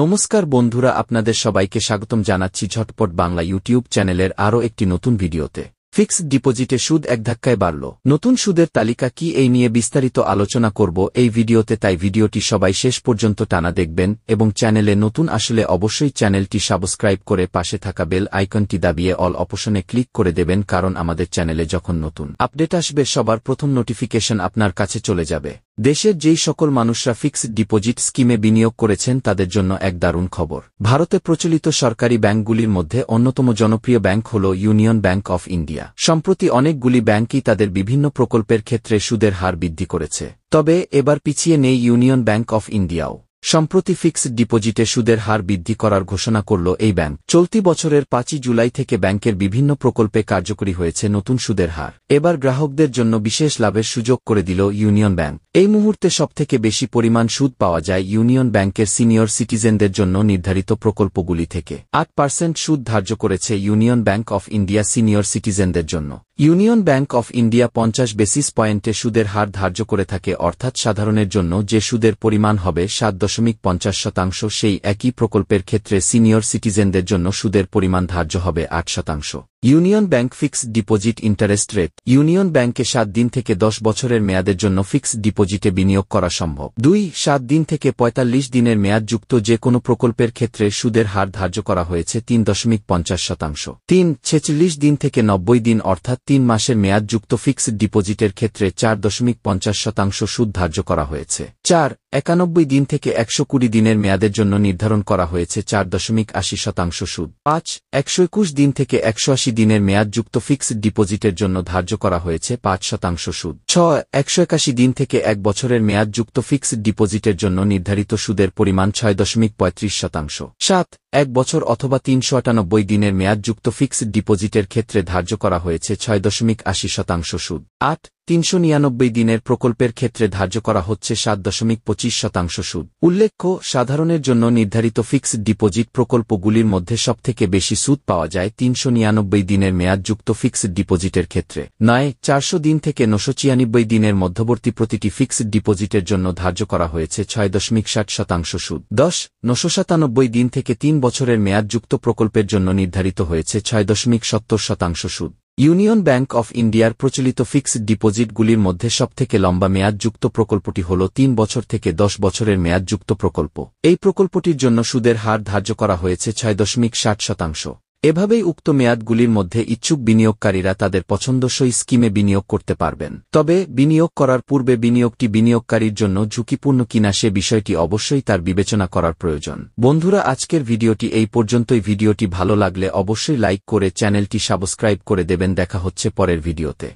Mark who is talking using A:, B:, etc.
A: নমস্কার বন্ধুরা আপনাদের সবাইকে স্বাগতম জানাচ্ছি ঝটপট বাংলা ইউটিউব চ্যানেলের আরও একটি নতুন ভিডিওতে ফিক্সড ডিপোজিটে সুদ এক ধাক্কায় বাড়ল নতুন সুদের তালিকা কি এই নিয়ে বিস্তারিত আলোচনা করব এই ভিডিওতে তাই ভিডিওটি সবাই শেষ পর্যন্ত টানা দেখবেন এবং চ্যানেলে নতুন আসলে অবশ্যই চ্যানেলটি সাবস্ক্রাইব করে পাশে থাকা বেল আইকনটি দাবিয়ে অল অপশনে ক্লিক করে দেবেন কারণ আমাদের চ্যানেলে যখন নতুন আপডেট আসবে সবার প্রথম নোটিফিকেশন আপনার কাছে চলে যাবে দেশের যেই সকল মানুষরা ফিক্সড ডিপোজিট স্কিমে বিনিয়োগ করেছেন তাদের জন্য এক দারুণ খবর ভারতে প্রচলিত সরকারি ব্যাংকগুলির মধ্যে অন্যতম জনপ্রিয় ব্যাংক হল ইউনিয়ন ব্যাংক অফ ইন্ডিয়া সম্প্রতি অনেকগুলি ব্যাংকই তাদের বিভিন্ন প্রকল্পের ক্ষেত্রে সুদের হার বৃদ্ধি করেছে তবে এবার পিছিয়ে নেই ইউনিয়ন ব্যাংক অফ ইন্ডিয়াও সম্প্রতি ফিক্সড ডিপোজিটে সুদের হার বৃদ্ধি করার ঘোষণা করল এই ব্যাংক চলতি বছরের পাঁচই জুলাই থেকে ব্যাংকের বিভিন্ন প্রকল্পে কার্যকরী হয়েছে নতুন সুদের হার এবার গ্রাহকদের জন্য বিশেষ লাভের সুযোগ করে দিল ইউনিয়ন ব্যাংক এই মুহূর্তে সবথেকে বেশি পরিমাণ সুদ পাওয়া যায় ইউনিয়ন ব্যাংকের সিনিয়র সিটিজেনদের জন্য নির্ধারিত প্রকল্পগুলি থেকে আট পার্সেন্ট সুদ ধার্য করেছে Union Bank of India senior সিটিজেনদের জন্য ইউনিয়ন ব্যাংক অফ ইন্ডিয়া পঞ্চাশ বেসিস পয়েন্টে সুদের হার ধার্য করে থাকে অর্থাৎ সাধারণের জন্য যে সুদের পরিমাণ হবে সাত দশমিক পঞ্চাশ শতাংশ সেই একই প্রকল্পের ক্ষেত্রে সিনিয়র সিটিজেনদের জন্য সুদের পরিমাণ ধার্য হবে আট শতাংশ Union Bank fixed deposit interest rate ইউনিয়ন ব্যাংকে সাত দিন থেকে দশ বছরের মেয়াদের জন্য ফিক্সড ডিপোজিটে বিনিয়োগ করা সম্ভব দুই সাত দিন থেকে ৪৫ দিনের মেয়াদযুক্ত যে কোনো প্রকল্পের ক্ষেত্রে সুদের হার ধার্য করা হয়েছে তিন দশমিক পঞ্চাশ শতাংশ তিন ছেচল্লিশ দিন থেকে নব্বই দিন অর্থাৎ তিন মাসের মেয়াদযুক্ত ফিক্সড ডিপোজিটের ক্ষেত্রে চার দশমিক পঞ্চাশ শতাংশ সুদ ধার্য করা হয়েছে চার একানব্বই দিন থেকে একশো কুড়ি দিনের মেয়াদের জন্য নির্ধারণ করা হয়েছে চার দশমিক আশি শতাংশ সুদ পাঁচ একশো একুশ দিন থেকে একশো আশি দিনের মেয়াদযুক্ত ফিক্সড ডিপোজিটের জন্য ধার্য করা হয়েছে পাঁচ শতাংশ সুদ ছ একশো একাশি দিন থেকে এক বছরের মেয়াদযুক্ত ফিক্সড ডিপোজিটের জন্য নির্ধারিত সুদের পরিমাণ ছয় দশমিক পঁয়ত্রিশ শতাংশ সাত এক বছর অথবা তিনশো আটানব্বই দিনের মেয়াদযুক্ত ফিক্সড ডিপোজিটের ক্ষেত্রে ধার্য করা হয়েছে ছয় দশমিক আশি শতাংশ সুদ আট তিনশো নিরানব্বই দিনের প্রকল্পের ক্ষেত্রে ধার্য করা হচ্ছে সাত দশমিক পঁচিশ শতাংশ সুদ উল্লেখ্য সাধারণের জন্য নির্ধারিত ফিক্সড ডিপোজিট প্রকল্পগুলির মধ্যে সবথেকে বেশি সুদ পাওয়া যায় তিনশো নিরানব্বই দিনের মেয়াদযুক্ত ফিক্সড ডিপোজিটের ক্ষেত্রে নয় চারশো দিন থেকে নশো ছিয়ানব্বই দিনের মধ্যবর্তী প্রতিটি ফিক্সড ডিপোজিটের জন্য ধার্য করা হয়েছে ছয় দশমিক ষাট শতাংশ সুদ দশ নশো সাতানব্বই দিন থেকে তিন বছরের মেয়াদযুক্ত প্রকল্পের জন্য নির্ধারিত হয়েছে ছয় দশমিক সত্তর শতাংশ সুদ ইউনিয়ন ব্যাংক অফ ইন্ডিয়ার প্রচলিত ফিক্সড ডিপোজিটগুলির মধ্যে সবথেকে লম্বা মেয়াদযুক্ত প্রকল্পটি হল তিন বছর থেকে দশ বছরের মেয়াদযুক্ত প্রকল্প এই প্রকল্পটির জন্য সুদের হার ধার্য করা হয়েছে ছয় দশমিক ষাট শতাংশ এভাবেই উক্ত মেয়াদগুলির মধ্যে ইচ্ছুক বিনিয়োগকারীরা তাদের পছন্দসই স্কিমে বিনিয়োগ করতে পারবেন তবে বিনিয়োগ করার পূর্বে বিনিয়োগটি বিনিয়োগকারীর জন্য ঝুঁকিপূর্ণ কিনা সে বিষয়টি অবশ্যই তার বিবেচনা করার প্রয়োজন বন্ধুরা আজকের ভিডিওটি এই পর্যন্তই ভিডিওটি ভালো লাগলে অবশ্যই লাইক করে চ্যানেলটি সাবস্ক্রাইব করে দেবেন দেখা হচ্ছে পরের ভিডিওতে